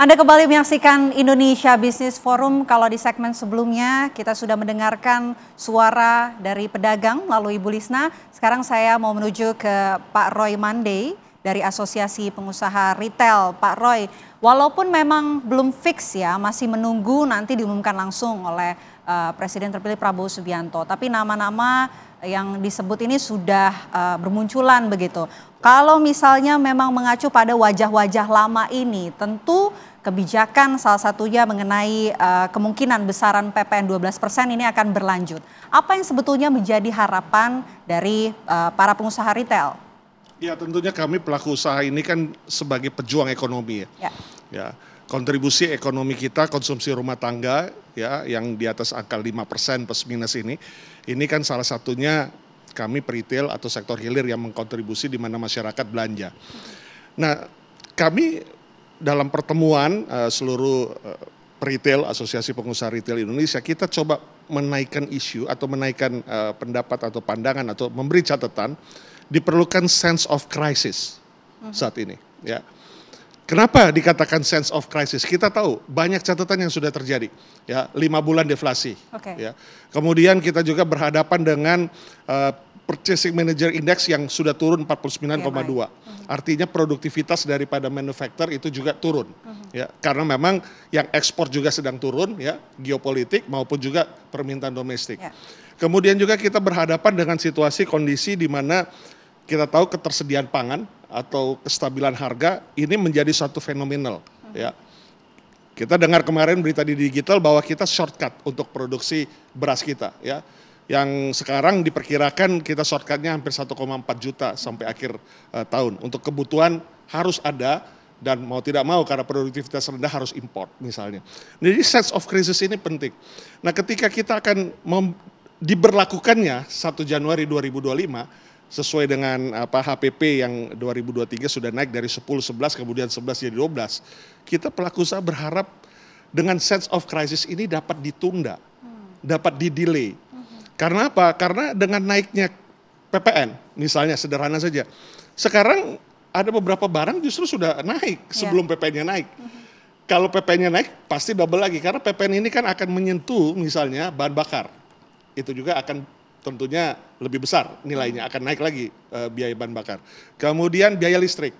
Anda kembali menyaksikan Indonesia Business Forum. Kalau di segmen sebelumnya kita sudah mendengarkan suara dari pedagang lalu Ibu Lisna. Sekarang saya mau menuju ke Pak Roy Mandey dari Asosiasi Pengusaha Retail. Pak Roy, walaupun memang belum fix ya, masih menunggu nanti diumumkan langsung oleh uh, Presiden terpilih Prabowo Subianto. Tapi nama-nama yang disebut ini sudah uh, bermunculan begitu. Kalau misalnya memang mengacu pada wajah-wajah lama ini, tentu kebijakan salah satunya mengenai uh, kemungkinan besaran PPN 12 persen ini akan berlanjut. Apa yang sebetulnya menjadi harapan dari uh, para pengusaha retail? Ya tentunya kami pelaku usaha ini kan sebagai pejuang ekonomi ya. ya. ya kontribusi ekonomi kita konsumsi rumah tangga ya yang di atas angka 5% plus minus ini ini kan salah satunya kami retail atau sektor hilir yang mengkontribusi di mana masyarakat belanja. Nah, kami dalam pertemuan eh, seluruh eh, retail, Asosiasi Pengusaha Retail Indonesia, kita coba menaikkan isu atau menaikkan eh, pendapat atau pandangan atau memberi catatan diperlukan sense of crisis mhm. saat ini. Ya, kenapa dikatakan sense of crisis? Kita tahu banyak catatan yang sudah terjadi. Ya, lima bulan deflasi. Okay. Ya, kemudian kita juga berhadapan dengan uh, purchasing manager index yang sudah turun 49,2. Iya, Artinya produktivitas daripada manufaktur itu juga turun. Uh -huh. Ya, karena memang yang ekspor juga sedang turun ya, geopolitik maupun juga permintaan domestik. Yeah. Kemudian juga kita berhadapan dengan situasi kondisi di mana kita tahu ketersediaan pangan atau kestabilan harga ini menjadi satu fenomenal uh -huh. ya. Kita dengar kemarin berita di digital bahwa kita shortcut untuk produksi beras kita ya yang sekarang diperkirakan kita shortcutnya hampir 1,4 juta sampai akhir uh, tahun. Untuk kebutuhan harus ada dan mau tidak mau karena produktivitas rendah harus import misalnya. Jadi sense of crisis ini penting. Nah ketika kita akan mem- diberlakukannya 1 Januari 2025 sesuai dengan apa HPP yang 2023 sudah naik dari 10 11 kemudian 11 jadi 12. Kita pelaku usaha berharap dengan sense of crisis ini dapat ditunda, hmm. dapat didelay karena apa? Karena dengan naiknya PPN, misalnya sederhana saja. Sekarang ada beberapa barang justru sudah naik iya. sebelum yeah. PPN-nya naik. Mm-hmm. Kalau PPN-nya naik pasti double lagi karena PPN ini kan akan menyentuh misalnya bahan bakar. Itu juga akan tentunya lebih besar nilainya akan naik lagi e, biaya bahan bakar. Kemudian biaya listrik.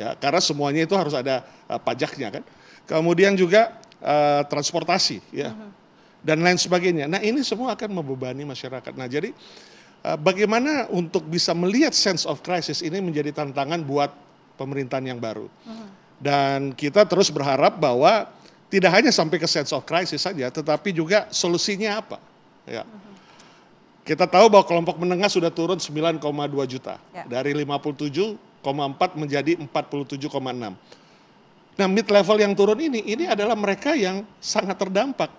Ya, karena semuanya itu harus ada e, pajaknya kan. Kemudian juga e, transportasi ya. Uh-huh dan lain sebagainya. Nah ini semua akan membebani masyarakat. Nah jadi eh, bagaimana untuk bisa melihat sense of crisis ini menjadi tantangan buat pemerintahan yang baru. Mm-hmm. Dan kita terus berharap bahwa tidak hanya sampai ke sense of crisis saja, tetapi juga solusinya apa. Ya. Mm-hmm. Kita tahu bahwa kelompok menengah sudah turun 9,2 juta. Ya. Dari 57,4 menjadi 47,6. Nah mid level yang turun ini, ini adalah mereka yang sangat terdampak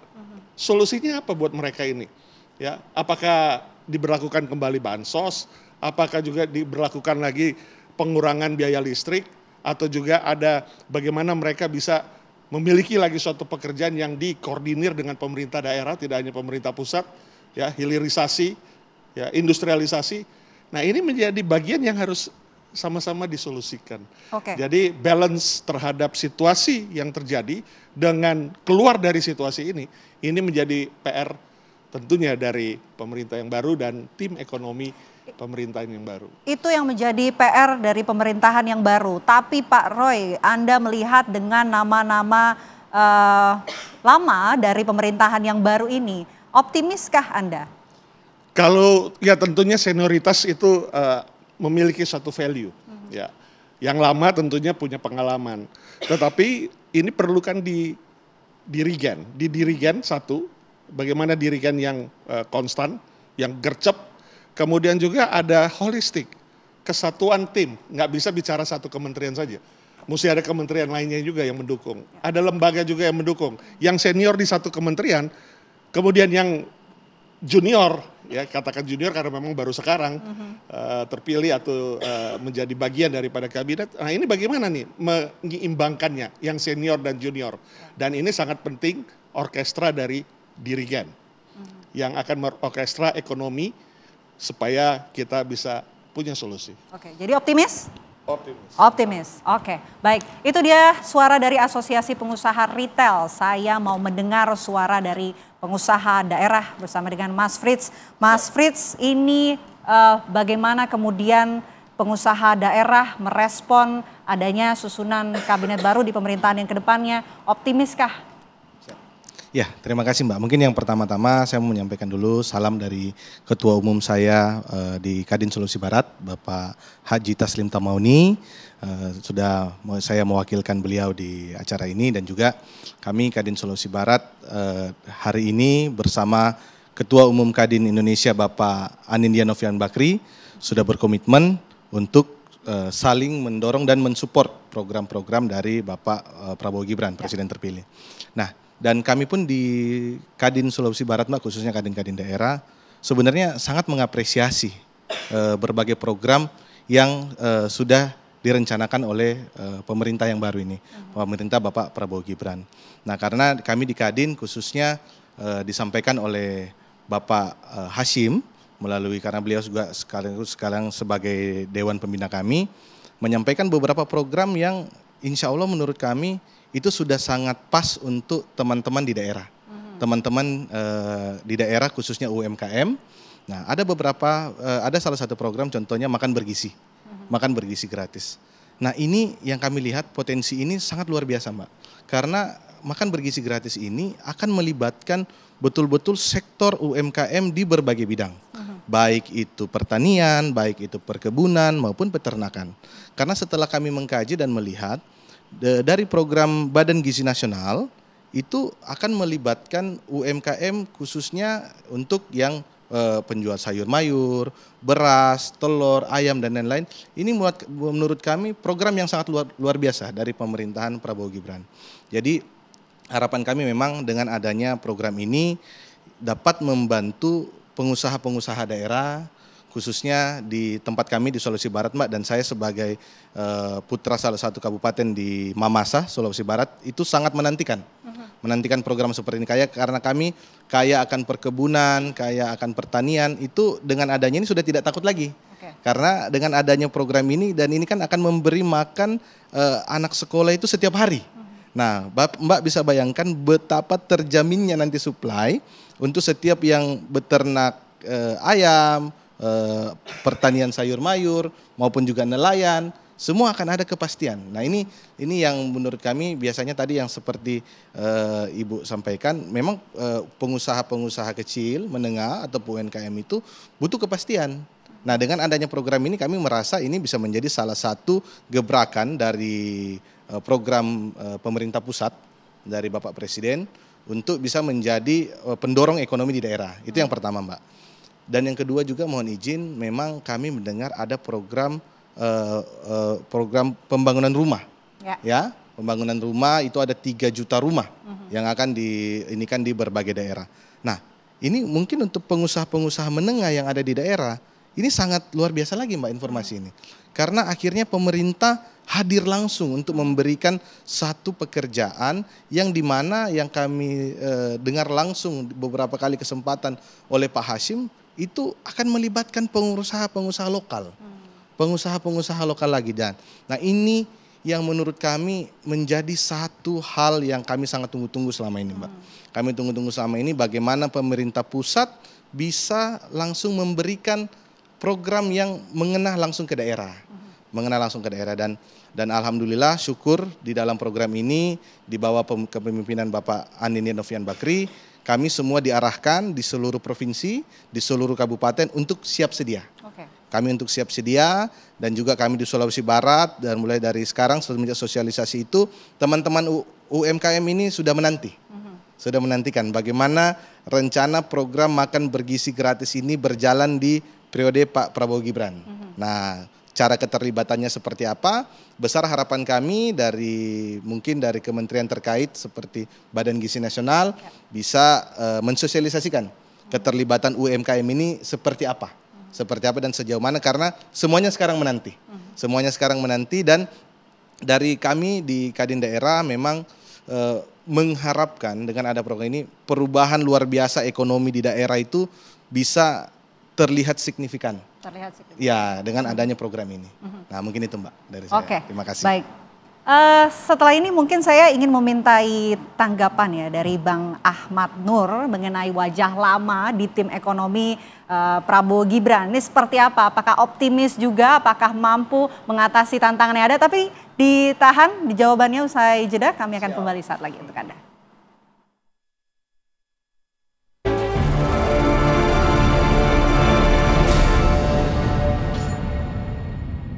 solusinya apa buat mereka ini? Ya, apakah diberlakukan kembali bansos? Apakah juga diberlakukan lagi pengurangan biaya listrik atau juga ada bagaimana mereka bisa memiliki lagi suatu pekerjaan yang dikoordinir dengan pemerintah daerah, tidak hanya pemerintah pusat, ya, hilirisasi, ya, industrialisasi. Nah, ini menjadi bagian yang harus sama-sama disolusikan. Okay. Jadi balance terhadap situasi yang terjadi dengan keluar dari situasi ini ini menjadi PR tentunya dari pemerintah yang baru dan tim ekonomi pemerintahan yang baru. Itu yang menjadi PR dari pemerintahan yang baru. Tapi Pak Roy, Anda melihat dengan nama-nama uh, lama dari pemerintahan yang baru ini, optimiskah Anda? Kalau ya tentunya senioritas itu uh, memiliki satu value. Mm -hmm. Ya, yang lama tentunya punya pengalaman, tetapi ini perlukan di dirigen. Di dirigen satu, bagaimana dirigen yang uh, konstan, yang gercep. Kemudian juga ada holistik, kesatuan tim. Nggak bisa bicara satu kementerian saja. Mesti ada kementerian lainnya juga yang mendukung. Ada lembaga juga yang mendukung. Yang senior di satu kementerian, kemudian yang junior ya katakan junior karena memang baru sekarang uh-huh. uh, terpilih atau uh, menjadi bagian daripada kabinet. Nah ini bagaimana nih mengimbangkannya yang senior dan junior. Dan ini sangat penting orkestra dari dirigen uh-huh. yang akan merorkestra ekonomi supaya kita bisa punya solusi. Oke, jadi optimis? Optimis. Optimis. Oke, okay. baik. Itu dia suara dari Asosiasi Pengusaha Retail. Saya mau mendengar suara dari pengusaha daerah bersama dengan Mas Fritz. Mas ya. Fritz, ini uh, bagaimana kemudian pengusaha daerah merespon adanya susunan kabinet baru di pemerintahan yang kedepannya? Optimiskah Ya, terima kasih Mbak. Mungkin yang pertama-tama saya mau menyampaikan dulu salam dari Ketua Umum saya uh, di Kadin Solusi Barat, Bapak Haji Taslim Tamauni. Uh, sudah saya mewakilkan beliau di acara ini dan juga kami Kadin Solusi Barat uh, hari ini bersama Ketua Umum Kadin Indonesia Bapak Anindya Novian Bakri sudah berkomitmen untuk saling mendorong dan mensupport program-program dari Bapak Prabowo Gibran, ya. Presiden terpilih. Nah, dan kami pun di Kadin Sulawesi Barat, Mbak, khususnya Kadin-Kadin daerah, sebenarnya sangat mengapresiasi eh, berbagai program yang eh, sudah direncanakan oleh eh, pemerintah yang baru ini, hmm. pemerintah Bapak Prabowo Gibran. Nah, karena kami di Kadin khususnya disampaikan oleh Bapak Hashim melalui karena beliau juga sekarang sekarang sebagai dewan pembina kami menyampaikan beberapa program yang insya Allah menurut kami itu sudah sangat pas untuk teman-teman di daerah. Hmm. Teman-teman uh, di daerah khususnya UMKM. Nah, ada beberapa uh, ada salah satu program contohnya makan bergizi. Hmm. Makan bergizi gratis. Nah, ini yang kami lihat potensi ini sangat luar biasa, Mbak. Karena makan bergizi gratis ini akan melibatkan betul-betul sektor UMKM di berbagai bidang. Uh-huh. Baik itu pertanian, baik itu perkebunan maupun peternakan. Karena setelah kami mengkaji dan melihat dari program Badan Gizi Nasional itu akan melibatkan UMKM khususnya untuk yang e, penjual sayur mayur, beras, telur, ayam dan lain-lain. Ini menurut, menurut kami program yang sangat luar, luar biasa dari pemerintahan Prabowo Gibran. Jadi harapan kami memang dengan adanya program ini dapat membantu pengusaha-pengusaha daerah khususnya di tempat kami di Sulawesi Barat Mbak dan saya sebagai eh, putra salah satu kabupaten di Mamasa Sulawesi Barat itu sangat menantikan mm-hmm. menantikan program seperti ini kaya karena kami kaya akan perkebunan kaya akan pertanian itu dengan adanya ini sudah tidak takut lagi karena dengan adanya program ini dan ini kan akan memberi makan uh, anak sekolah itu setiap hari uh -huh Nah, Mbak bisa bayangkan betapa terjaminnya nanti supply untuk setiap yang beternak eh, ayam, eh, pertanian sayur mayur maupun juga nelayan semua akan ada kepastian. Nah ini ini yang menurut kami biasanya tadi yang seperti eh, ibu sampaikan, memang eh, pengusaha-pengusaha kecil, menengah atau UMKM itu butuh kepastian. Nah dengan adanya program ini kami merasa ini bisa menjadi salah satu gebrakan dari Eh, program eh, pemerintah pusat dari Bapak Presiden untuk bisa menjadi eh, pendorong ekonomi di daerah. Itu yang pertama, Mbak. Dan yang kedua juga mohon izin, memang kami mendengar ada program program pembangunan rumah. Ya. ya pembangunan rumah itu ada 3 juta rumah uh yang akan di ini kan di berbagai daerah. Nah, ini mungkin untuk pengusaha-pengusaha menengah yang ada di daerah ini sangat luar biasa lagi Mbak informasi ini. Karena akhirnya pemerintah hadir langsung untuk memberikan satu pekerjaan yang mana yang kami e, dengar langsung beberapa kali kesempatan oleh Pak Hashim itu akan melibatkan pengusaha-pengusaha lokal. Pengusaha-pengusaha lokal lagi dan nah ini yang menurut kami menjadi satu hal yang kami sangat tunggu-tunggu selama ini, Mbak. Kami tunggu-tunggu selama ini bagaimana pemerintah pusat bisa langsung memberikan program yang mengena langsung ke daerah. Mengena langsung ke daerah dan dan alhamdulillah syukur di dalam program ini di bawah kepemimpinan Bapak Anini Novian Bakri kami semua diarahkan di seluruh provinsi, di seluruh kabupaten untuk siap sedia. Kami untuk siap sedia dan juga kami di Sulawesi Barat dan mulai dari sekarang semenjak sosialisasi itu teman-teman UMKM ini sudah menanti. Mhm. Sudah menantikan bagaimana rencana program makan bergizi gratis ini berjalan di periode Pak Prabowo Gibran. Mm-hmm. Nah, cara keterlibatannya seperti apa? Besar harapan kami dari mungkin dari kementerian terkait seperti Badan Gizi Nasional yeah. bisa uh, mensosialisasikan mm-hmm. keterlibatan UMKM ini seperti apa? Mm-hmm. Seperti apa dan sejauh mana karena semuanya sekarang menanti. Mm-hmm. Semuanya sekarang menanti dan dari kami di Kadin daerah memang uh, mengharapkan dengan ada program ini perubahan luar biasa ekonomi di daerah itu bisa terlihat signifikan. Terlihat signifikan. Ya, dengan adanya program ini. Mm-hmm. Nah, mungkin itu Mbak dari saya. Oke. Terima kasih. Baik. Uh, setelah ini mungkin saya ingin memintai tanggapan ya dari Bang Ahmad Nur mengenai wajah lama di tim ekonomi uh, Prabowo Gibran. Ini seperti apa? Apakah optimis juga? Apakah mampu mengatasi tantangan yang ada? Tapi ditahan di jawabannya usai jeda. Kami akan Siap. kembali saat lagi untuk Anda.